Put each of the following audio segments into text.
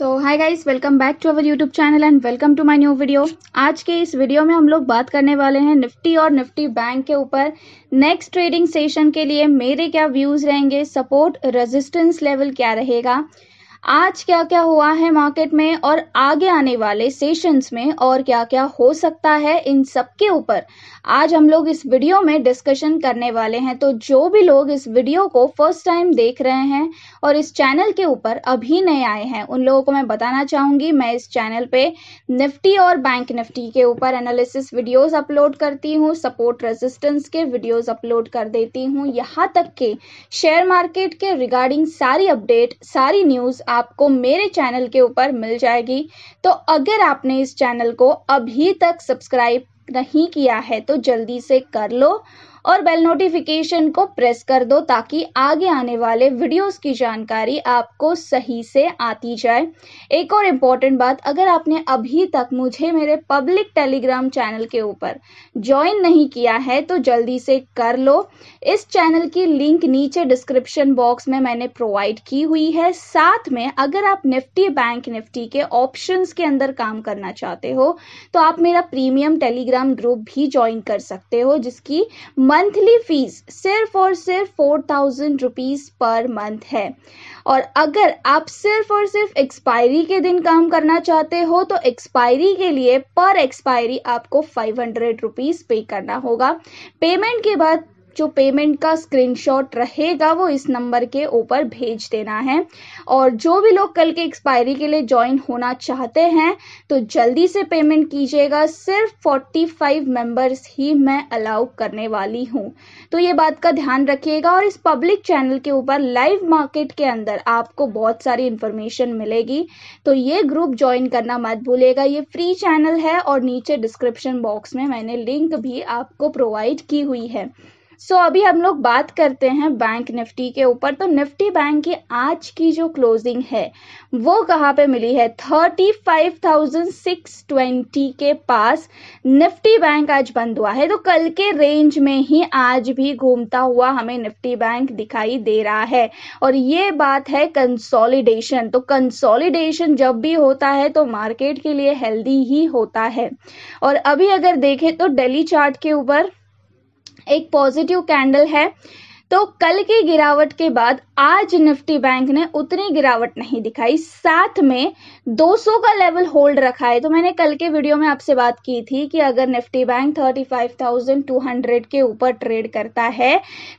so hi guys welcome back to our YouTube channel and welcome to my new video आज के इस video में हम लोग बात करने वाले हैं निफ्टी और निफ्टी बैंक के ऊपर नेक्स्ट ट्रेडिंग सेशन के लिए मेरे क्या व्यूज़ रहेंगे सपोर्ट रेजिस्टेंस लेवल क्या रहेगा आज क्या क्या हुआ है मार्केट में और आगे आने वाले सेशंस में और क्या क्या हो सकता है इन सब के ऊपर आज हम लोग इस वीडियो में डिस्कशन करने वाले हैं तो जो भी लोग इस वीडियो को फर्स्ट टाइम देख रहे हैं और इस चैनल के ऊपर अभी नए आए हैं उन लोगों को मैं बताना चाहूंगी मैं इस चैनल पे निफ्टी और बैंक निफ्टी के ऊपर एनालिसिस वीडियोज़ अपलोड करती हूँ सपोर्ट रेजिस्टेंस के वीडियोज़ अपलोड कर देती हूँ यहाँ तक के शेयर मार्केट के रिगार्डिंग सारी अपडेट सारी न्यूज़ आपको मेरे चैनल के ऊपर मिल जाएगी तो अगर आपने इस चैनल को अभी तक सब्सक्राइब नहीं किया है तो जल्दी से कर लो और बेल नोटिफिकेशन को प्रेस कर दो ताकि आगे आने वाले वीडियोस की जानकारी आपको सही से आती जाए एक और इम्पॉर्टेंट बात अगर आपने अभी तक मुझे मेरे पब्लिक टेलीग्राम चैनल के ऊपर ज्वाइन नहीं किया है तो जल्दी से कर लो इस चैनल की लिंक नीचे डिस्क्रिप्शन बॉक्स में मैंने प्रोवाइड की हुई है साथ में अगर आप निफ्टी बैंक निफ्टी के ऑप्शन के अंदर काम करना चाहते हो तो आप मेरा प्रीमियम टेलीग्राम ग्रुप भी ज्वाइन कर सकते हो जिसकी मंथली फीस सिर्फ और सिर्फ four thousand rupees per month है और अगर आप सिर्फ और सिर्फ एक्सपायरी के दिन काम करना चाहते हो तो एक्सपायरी के लिए पर एक्सपायरी आपको फाइव हंड्रेड रुपीज़ पे करना होगा पेमेंट के बाद जो पेमेंट का स्क्रीनशॉट रहेगा वो इस नंबर के ऊपर भेज देना है और जो भी लोग कल के एक्सपायरी के लिए ज्वाइन होना चाहते हैं तो जल्दी से पेमेंट कीजिएगा सिर्फ 45 मेंबर्स ही मैं अलाउ करने वाली हूँ तो ये बात का ध्यान रखिएगा और इस पब्लिक चैनल के ऊपर लाइव मार्केट के अंदर आपको बहुत सारी इन्फॉर्मेशन मिलेगी तो ये ग्रुप ज्वाइन करना मत भूलेगा ये फ्री चैनल है और नीचे डिस्क्रिप्शन बॉक्स में मैंने लिंक भी आपको प्रोवाइड की हुई है सो so, अभी हम लोग बात करते हैं बैंक निफ्टी के ऊपर तो निफ्टी बैंक की आज की जो क्लोजिंग है वो कहाँ पे मिली है 35,620 के पास निफ्टी बैंक आज बंद हुआ है तो कल के रेंज में ही आज भी घूमता हुआ हमें निफ्टी बैंक दिखाई दे रहा है और ये बात है कंसोलिडेशन तो कंसोलिडेशन जब भी होता है तो मार्केट के लिए हेल्दी ही होता है और अभी अगर देखें तो डेली चार्ट के ऊपर एक पॉजिटिव कैंडल है तो कल की गिरावट के बाद आज निफ्टी बैंक ने उतनी गिरावट नहीं दिखाई साथ में 200 का लेवल होल्ड रखा है तो मैंने कल के वीडियो में आपसे बात की थी कि अगर निफ्टी बैंक 35,200 के ऊपर ट्रेड करता है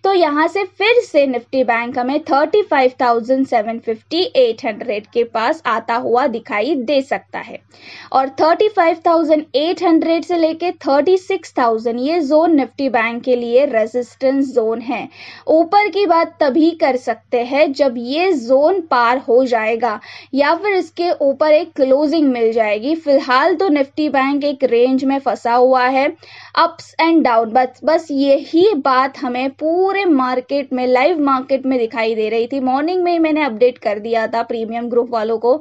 तो यहां से फिर से निफ्टी बैंक हमें 35,750 800 के पास आता हुआ दिखाई दे सकता है और 35,800 से लेके 36,000 ये जोन निफ्टी बैंक के लिए रेजिस्टेंस जोन है ऊपर की बात तभी कर सकते सकते हैं जब ये जोन पार हो जाएगा या फिर इसके ऊपर एक क्लोजिंग मिल जाएगी फिलहाल तो निफ्टी बैंक एक रेंज में फंसा हुआ है अप्स एंड डाउन बस बस यही बात हमें पूरे मार्केट में लाइव मार्केट में दिखाई दे रही थी मॉर्निंग में ही मैंने अपडेट कर दिया था प्रीमियम ग्रुप वालों को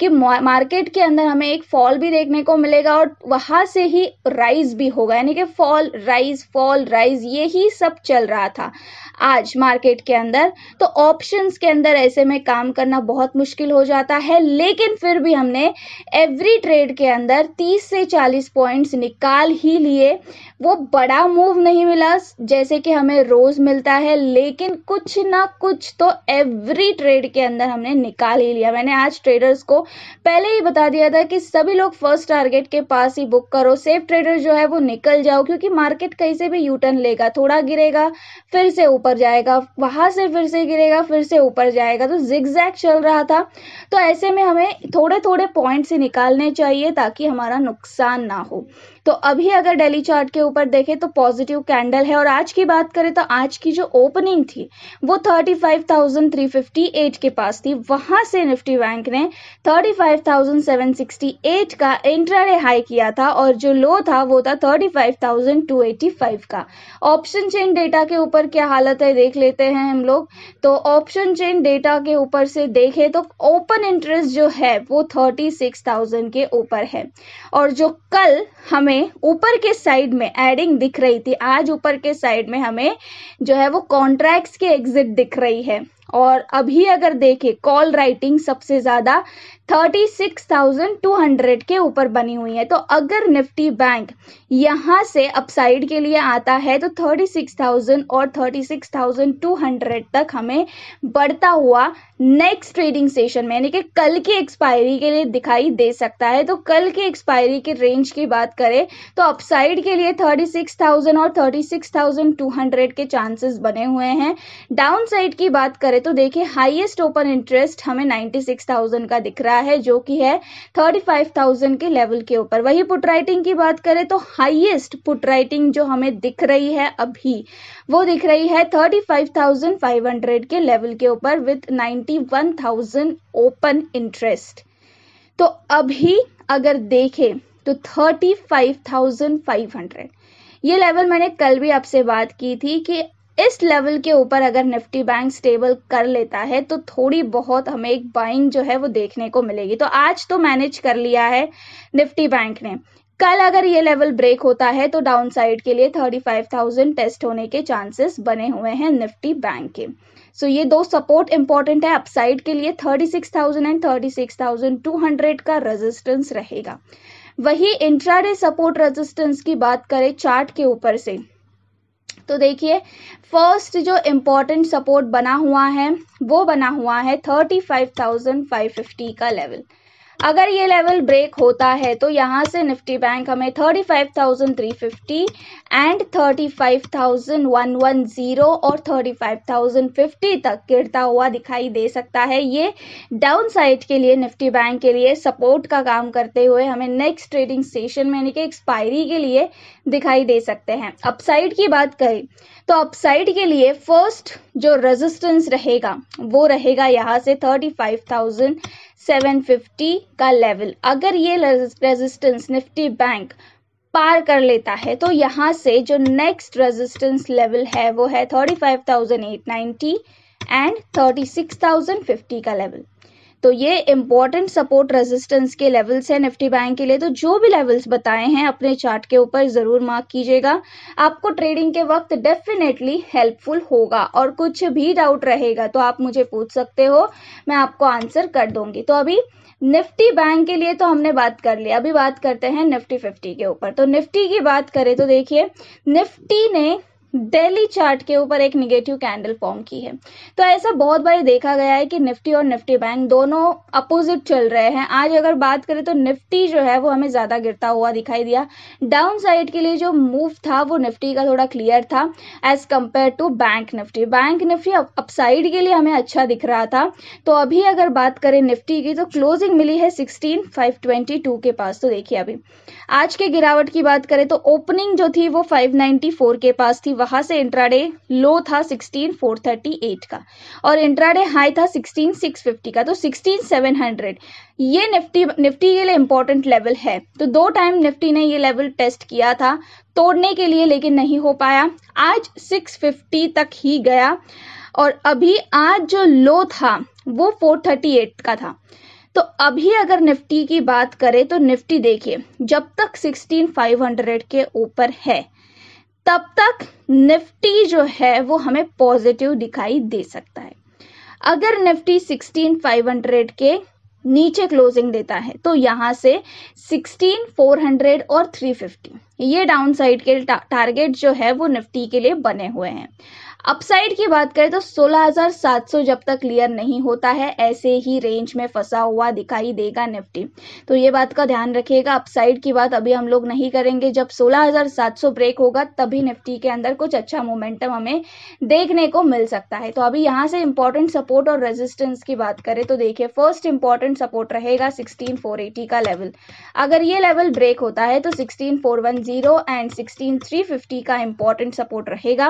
कि मार्केट के अंदर हमें एक फॉल भी देखने को मिलेगा और वहां से ही राइज भी होगा यानी कि फॉल राइज फॉल राइज यही सब चल रहा था आज मार्केट के अंदर तो ऑप ऑप्शंस के अंदर ऐसे में काम करना बहुत मुश्किल हो जाता है लेकिन फिर भी हमने एवरी ट्रेड के अंदर 30 से 40 पॉइंट्स निकाल ही लिए वो बड़ा मूव नहीं मिला जैसे कि हमें रोज़ मिलता है लेकिन कुछ ना कुछ तो एवरी ट्रेड के अंदर हमने निकाल ही लिया मैंने आज ट्रेडर्स को पहले ही बता दिया था कि सभी लोग फर्स्ट टारगेट के पास ही बुक करो सेफ ट्रेडर जो है वो निकल जाओ क्योंकि मार्केट कहीं से भी यूटर्न लेगा थोड़ा गिरेगा फिर से ऊपर जाएगा वहां से फिर से गिरेगा फिर से ऊपर जाएगा तो जिग्जैग चल रहा था तो ऐसे में हमें थोड़े थोड़े पॉइंट से निकालने चाहिए ताकि हमारा नुकसान ना हो तो अभी अगर डेली चार्ट के ऊपर देखें तो पॉजिटिव कैंडल है और आज की बात करें तो आज की जो ओपनिंग थी वो 35,358 के पास थी वहां से निफ्टी बैंक ने 35,768 का इंट्राडे हाई किया था और जो लो था वो था 35,285 का ऑप्शन चेन डेटा के ऊपर क्या हालत है देख लेते हैं हम लोग तो ऑप्शन चेन डेटा के ऊपर से देखें तो ओपन इंटरेस्ट जो है वो 36,000 के ऊपर है और जो कल हमें हमें ऊपर के साइड में एडिंग दिख रही थी आज ऊपर के साइड में हमें जो है वो कॉन्ट्रैक्ट्स की एग्जिट दिख रही है और अभी अगर देखें कॉल राइटिंग सबसे ज़्यादा 36,200 के ऊपर बनी हुई है तो अगर निफ्टी बैंक यहां से अपसाइड के लिए आता है तो 36,000 और 36,200 तक हमें बढ़ता हुआ नेक्स्ट ट्रेडिंग सेशन में यानी कि कल की एक्सपायरी के लिए दिखाई दे सकता है तो कल की एक्सपायरी के रेंज की बात करें तो अपसाइड के लिए 36,000 और 36,200 के चांसेस बने हुए हैं डाउन साइड की बात करें तो तो देखिए हाईएस्ट ओपन इंटरेस्ट हमें 96,000 का दिख रहा है जो कि है 35,000 के लेवल के ऊपर वही पुट राइटिंग की बात करें तो हाईएस्ट पुट राइटिंग जो हमें दिख रही है अभी वो दिख रही है 35,500 के लेवल के ऊपर विथ 91,000 ओपन इंटरेस्ट तो अभी अगर देखें तो 35,500 ये लेवल मैंने कल भी आपसे बात की थी कि इस लेवल के ऊपर अगर निफ्टी बैंक स्टेबल कर लेता है तो थोड़ी बहुत हमें एक बाइंग जो है वो देखने को मिलेगी तो आज तो मैनेज कर लिया है निफ्टी बैंक ने कल अगर ये लेवल ब्रेक होता है तो डाउनसाइड के लिए 35,000 टेस्ट होने के चांसेस बने हुए हैं निफ्टी बैंक के सो so ये दो सपोर्ट इंपॉर्टेंट है अपसाइड के लिए 36,000 एंड 36,200 का रेजिस्टेंस रहेगा वही इंट्राडे सपोर्ट रेजिस्टेंस की बात करें चार्ट के ऊपर से तो देखिए फर्स्ट जो इम्पोर्टेंट सपोर्ट बना हुआ है वो बना हुआ है thirty five thousand five fifty का लेवल अगर ये लेवल ब्रेक होता है तो यहाँ से निफ्टी बैंक हमें thirty five thousand three fifty and thirty five thousand one one zero और थर्टी फाइव थाउजेंड फिफ्टी तक गिरता हुआ दिखाई दे सकता है ये डाउन साइड के लिए निफ्टी बैंक के लिए सपोर्ट का काम करते हुए हमें नेक्स्ट ट्रेडिंग सेशन में यानी कि एक्सपायरी के लिए दिखाई दे सकते हैं अपसाइड की बात करें तो अपसाइड के लिए फर्स्ट जो रेजिस्टेंस रहेगा वो रहेगा यहाँ से थर्टी फाइव थाउजेंड 750 का लेवल अगर ये रेजिस्टेंस निफ्टी बैंक पार कर लेता है तो यहाँ से जो नेक्स्ट रेजिस्टेंस लेवल है वो है 35,890 एंड 36,050 का लेवल तो ये इंपॉर्टेंट सपोर्ट रेजिस्टेंस के लेवल्स हैं निफ्टी बैंक के लिए तो जो भी लेवल्स बताए हैं अपने चार्ट के ऊपर जरूर मार्क कीजिएगा आपको ट्रेडिंग के वक्त डेफिनेटली हेल्पफुल होगा और कुछ भी डाउट रहेगा तो आप मुझे पूछ सकते हो मैं आपको आंसर कर दूंगी तो अभी निफ्टी बैंक के लिए तो हमने बात कर ली अभी बात करते हैं निफ्टी फिफ्टी के ऊपर तो निफ्टी की बात करें तो देखिए निफ्टी ने डेली चार्ट के ऊपर एक निगेटिव कैंडल फॉर्म की है तो ऐसा बहुत बार देखा गया है कि निफ्टी और निफ्टी बैंक दोनों अपोजिट चल रहे हैं आज अगर बात करें तो निफ्टी जो है वो हमें ज़्यादा गिरता हुआ दिखाई दिया डाउन साइड के लिए जो मूव था वो निफ्टी का थोड़ा क्लियर था as compared to bank Nifty bank Nifty upside के लिए हमें अच्छा दिख रहा था तो अभी अगर बात करें निफ्टी की तो क्लोजिंग मिली है सिक्सटीन फाइव ट्वेंटी टू के पास तो देखिए अभी आज के गिरावट की बात करें तो ओपनिंग जो थी वो फाइव फोर के पास थी वहां से इंट्राडे लो था 16438 का और इंट्राडे हाई था 16650 का तो 16700 ये निफ्टी निफ्टी के लिए इंपॉर्टेंट लेवल है तो दो टाइम निफ्टी ने ये लेवल टेस्ट किया था तोड़ने के लिए लेकिन नहीं हो पाया आज 650 तक ही गया और अभी आज जो लो था वो 438 का था तो अभी अगर निफ्टी की बात करें तो निफ्टी देखिए जब तक 16500 के ऊपर है तब तक निफ्टी जो है वो हमें पॉजिटिव दिखाई दे सकता है अगर निफ्टी 16500 के नीचे क्लोजिंग देता है तो यहां से 16400 और 350 ये डाउन साइड के टारगेट जो है वो निफ्टी के लिए बने हुए हैं अपसाइड की बात करें तो 16,700 जब तक क्लियर नहीं होता है ऐसे ही रेंज में फंसा हुआ दिखाई देगा निफ्टी तो ये बात का ध्यान रखिएगा अपसाइड की बात अभी हम लोग नहीं करेंगे जब 16,700 ब्रेक होगा तभी निफ्टी के अंदर कुछ अच्छा मोमेंटम हमें देखने को मिल सकता है तो अभी यहाँ से इंपॉर्टेंट सपोर्ट और रेजिस्टेंस की बात करें तो देखिए फर्स्ट इंपॉर्टेंट सपोर्ट रहेगा सिक्सटीन का लेवल अगर ये लेवल ब्रेक होता है तो सिक्सटीन जीरो एंड 16350 का इंपॉर्टेंट सपोर्ट रहेगा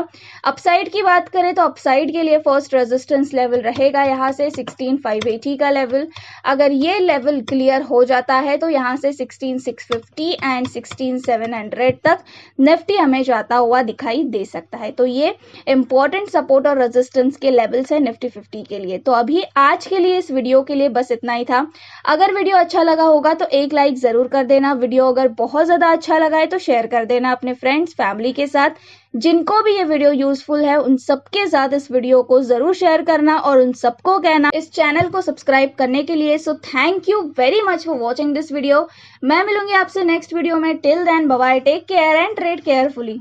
अपसाइड की बात करें तो अपसाइड के लिए फर्स्ट रेजिस्टेंस लेवल रहेगा यहाँ से सिक्सटीन का लेवल अगर ये लेवल क्लियर हो जाता है तो यहाँ से सिक्सटीन एंड सिक्सटीन तक निफ्टी हमें जाता हुआ दिखाई दे सकता है तो ये इंपॉर्टेंट सपोर्ट और रेजिस्टेंस के लेवल्स है निफ्टी फिफ्टी के लिए तो अभी आज के लिए इस वीडियो के लिए बस इतना ही था अगर वीडियो अच्छा लगा होगा तो एक लाइक जरूर कर देना वीडियो अगर बहुत ज्यादा अच्छा लगा है तो शेयर कर देना अपने फ्रेंड्स फैमिली के साथ जिनको भी ये वीडियो यूजफुल है उन सबके साथ इस वीडियो को जरूर शेयर करना और उन सबको कहना इस चैनल को सब्सक्राइब करने के लिए so thank you very much for watching this video मैं मिलूंगी आपसे नेक्स्ट वीडियो में till then bye take care and trade carefully